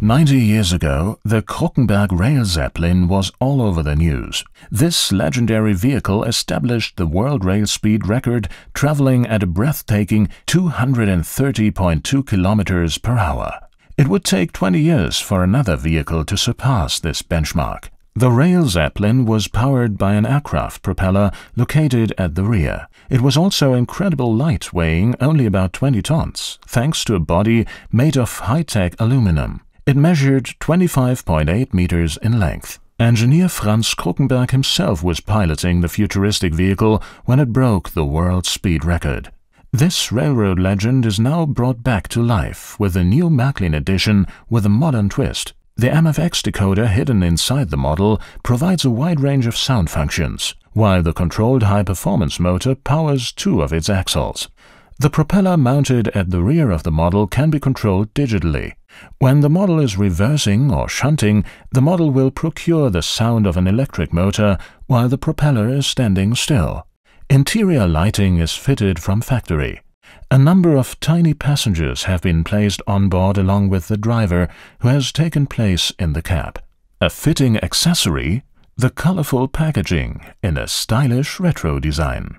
Ninety years ago, the Krockenberg rail zeppelin was all over the news. This legendary vehicle established the world rail speed record, traveling at a breathtaking 230.2 kilometers per hour. It would take 20 years for another vehicle to surpass this benchmark. The rail zeppelin was powered by an aircraft propeller located at the rear. It was also incredible light weighing only about 20 tons, thanks to a body made of high-tech aluminum. It measured 25.8 meters in length. Engineer Franz Kruckenberg himself was piloting the futuristic vehicle when it broke the world speed record. This railroad legend is now brought back to life with a new Märklin edition with a modern twist. The MFX decoder hidden inside the model provides a wide range of sound functions, while the controlled high-performance motor powers two of its axles. The propeller mounted at the rear of the model can be controlled digitally. When the model is reversing or shunting, the model will procure the sound of an electric motor while the propeller is standing still. Interior lighting is fitted from factory. A number of tiny passengers have been placed on board along with the driver who has taken place in the cab. A fitting accessory, the colorful packaging in a stylish retro design.